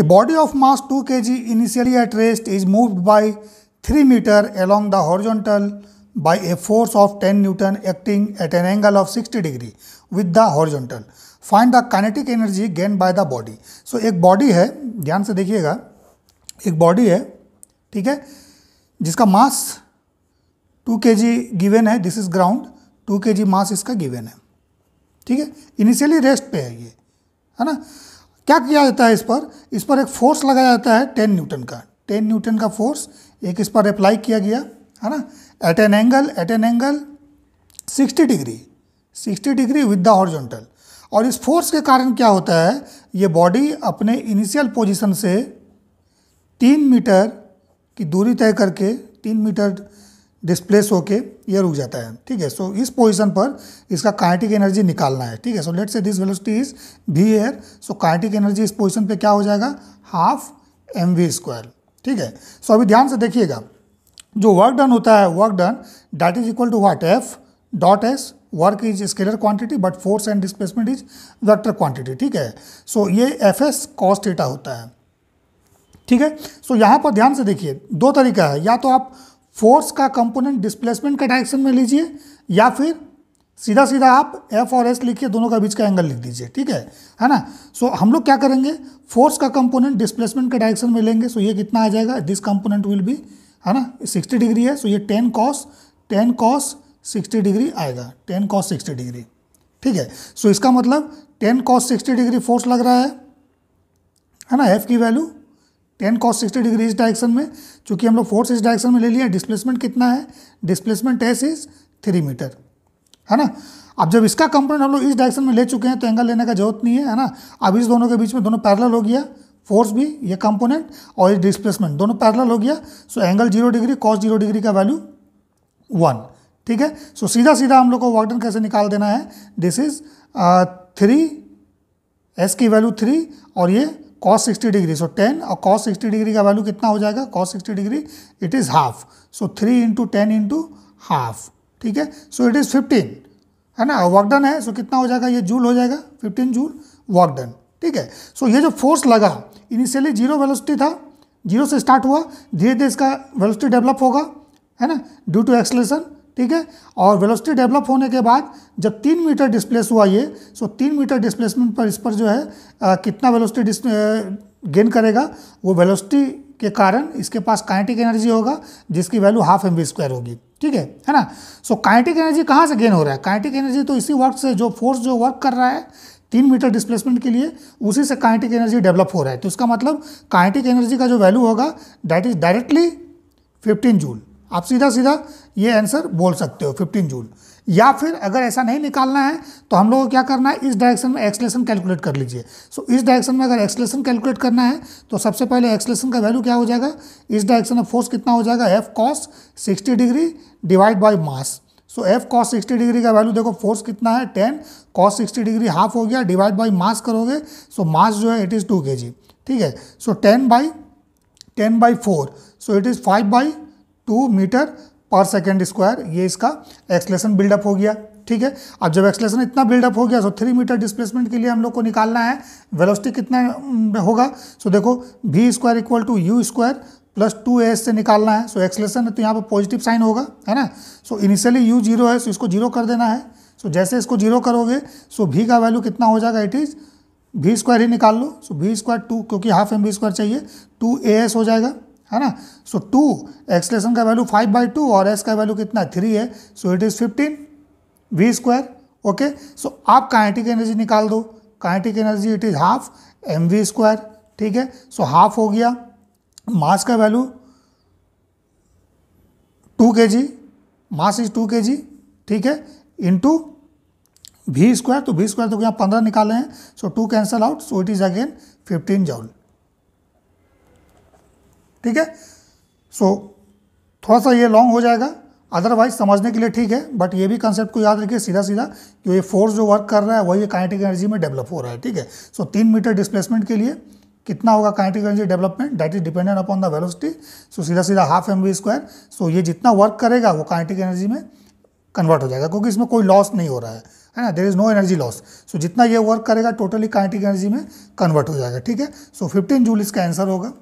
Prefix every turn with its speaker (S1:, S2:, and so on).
S1: A body of mass 2 kg initially at rest is moved by 3 meter along the horizontal by a force of 10 newton acting at an angle of 60 degree with the horizontal. Find the kinetic energy gained by the body. So एक body है ध्यान से देखिएगा एक body है ठीक है जिसका mass 2 kg given है this is ground 2 kg mass इसका given है ठीक है इनिशियली रेस्ट पे है ये है ना क्या किया जाता है इस पर इस पर एक फोर्स लगाया जाता है टेन न्यूटन का टेन न्यूटन का फोर्स एक इस पर अप्लाई किया गया है ना at an angle at an angle sixty degree sixty degree with the horizontal और इस फोर्स के कारण क्या होता है ये बॉडी अपने इनिशियल पोजिशन से तीन मीटर की दूरी तय करके तीन मीटर डिस्प्लेस होके ये रुक जाता है ठीक है सो इस पोजिशन पर इसका काइनेटिक एनर्जी निकालना है ठीक है so let say this velocity is v एयर सो काइनेटिक एनर्जी इस पोजिशन पर क्या हो जाएगा हाफ एम वी स्क्वायर ठीक है सो so, अभी ध्यान से देखिएगा जो वर्क डन होता है work done that is equal to what F dot S work is scalar quantity but force and displacement is vector quantity ठीक है सो so, ये एफ एस कॉस्ट डेटा होता है ठीक है सो so, यहाँ पर ध्यान से देखिए दो तरीका है या तो आप फोर्स का कंपोनेंट डिस्प्लेसमेंट का डायरेक्शन में लीजिए या फिर सीधा सीधा आप एफ और एस लिखिए दोनों का बीच का एंगल लिख दीजिए ठीक है है ना सो so, हम लोग क्या करेंगे फोर्स का कंपोनेंट डिस्प्लेसमेंट का डायरेक्शन में लेंगे सो so, ये कितना आ जाएगा दिस कंपोनेंट विल बी है ना सिक्सटी डिग्री है सो so ये ten cos ten cos sixty degree आएगा टेन कॉस सिक्सटी डिग्री ठीक है सो so, इसका मतलब ten cos sixty degree force लग रहा है है ना एफ की value ten cos sixty degree इस डायरेक्शन में चूंकि हम लोग फोर्स इस डायरेक्शन में ले लिया डिस्प्लेसमेंट कितना है displacement S is three metre है ना अब जब इसका कंपोनेंट हम लोग इस डायरेक्शन में ले चुके हैं तो एंगल लेने का जरूरत नहीं है है ना अब इस दोनों के बीच में दोनों पैरल हो गया फोर्स भी ये कंपोनेंट और ये डिस्प्लेसमेंट दोनों पैरल हो गया so angle zero degree cos zero degree का वैल्यू वन ठीक है सो सीधा सीधा हम लोग को वर्कडन कैसे निकाल देना है दिस इज थ्री एस की वैल्यू थ्री और ये कॉस 60 डिग्री सो 10 और कॉस 60 डिग्री का वैल्यू कितना हो जाएगा cos 60 degree it is half so three into ten into half ठीक है सो इट इज़ फिफ्टीन है ना वर्कडन है सो so कितना हो जाएगा ये जूल हो जाएगा फिफ्टीन जूल वर्कडन ठीक है सो so ये जो फोर्स लगा इनिशियली जीरो वेलोसिटी था जीरो से स्टार्ट हुआ धीरे धीरे इसका वेलोसिटी डेवलप होगा है ना ड्यू टू एक्सलेशन ठीक है और वेलोसिटी डेवलप होने के बाद जब तीन मीटर डिस्प्लेस हुआ ये सो तीन मीटर डिस्प्लेसमेंट पर इस पर जो है आ, कितना वेलोसिटी गेन करेगा वो वेलोसिटी के कारण इसके पास काइनेटिक एनर्जी होगा जिसकी वैल्यू हाफ एम स्क्वायर होगी ठीक है है ना सो काइनेटिक एनर्जी कहाँ से गेन हो रहा है काइनेटिक एनर्जी तो इसी वर्क से जो फोर्स जो वर्क कर रहा है तीन मीटर डिस्प्लेसमेंट के लिए उसी से काइनेटिक एनर्जी डेवलप हो रहा है तो इसका मतलब काइनेटिक एनर्जी का जो वैल्यू होगा that is directly fifteen joule आप सीधा सीधा ये आंसर बोल सकते हो फिफ्टीन जून या फिर अगर ऐसा नहीं निकालना है तो हम लोग को क्या करना है इस डायरेक्शन में एक्सलेशन कैलकुलेट कर लीजिए सो so, इस डायरेक्शन में अगर एक्सलेशन कैलकुलेट करना है तो सबसे पहले एक्सलेशन का वैल्यू क्या हो जाएगा इस डायरेक्शन में फोर्स कितना हो जाएगा F cos sixty degree divide by mass so F cos sixty degree का वैल्यू देखो फोर्स कितना है ten cos sixty degree half हो गया डिवाइड बाई मास करोगे सो so, मास जो है इट इज़ टू के जी ठीक है so ten by ten by four so it is five by two metre per second square ये इसका एक्सलेशन बिल्डअप हो गया ठीक है अब जब एक्सलेशन इतना बिल्डअप हो गया सो थ्री मीटर डिस्प्लेसमेंट के लिए हम लोग को निकालना है वेलोसिटी कितना होगा सो देखो v square equal to u square plus two S से निकालना है सो एक्सलेशन तो यहाँ पर पॉजिटिव साइन होगा है ना सो इनिशियली यू जीरो है सो इसको जीरो कर देना है सो जैसे इसको जीरो करोगे सो भी का वैल्यू कितना हो जाएगा इट इज़ भी स्क्वायर ही निकाल लो सो भी स्क्वायर टू क्योंकि हाफ एम भी स्क्वायर चाहिए टू ए एस हो जाएगा है ना सो टू एक्सलेशन का वैल्यू फाइव बाई टू और एस का वैल्यू कितना थ्री है so it is fifteen v square okay so आप काइनेटिक एनर्जी निकाल दो kinetic energy it is half m v square ठीक है सो हाफ हो गया मास का वैल्यू टू के जी मास इज टू के जी ठीक है इंटू वी स्क्वायर तो भी स्क्वायर तो यहाँ पंद्रह निकाले हैं so two cancel out so it is again fifteen joule ठीक है सो थोड़ा सा ये लॉन्ग हो जाएगा अदरवाइज समझने के लिए ठीक है बट ये भी कंसेप्ट को याद रखिए सीधा सीधा कि ये फोर्स जो वर्क कर रहा है वही काइनेटिक एनर्जी में डेवलप हो रहा है ठीक है सो so, तीन मीटर डिस्प्लेसमेंट के लिए कितना होगा kinetic energy development that is dependent upon the velocity so सीधा सीधा half m v square so ये जितना वर्क करेगा वो काइनेटिक एनर्जी में कन्वर्ट हो जाएगा क्योंकि इसमें कोई लॉस नहीं हो रहा है है ना there is no energy loss so जितना ये वर्क करेगा टोटली काइनेटिक एनर्जी में कन्वर्ट हो जाएगा ठीक है सो फिफ्टीन जूल इसका आंसर होगा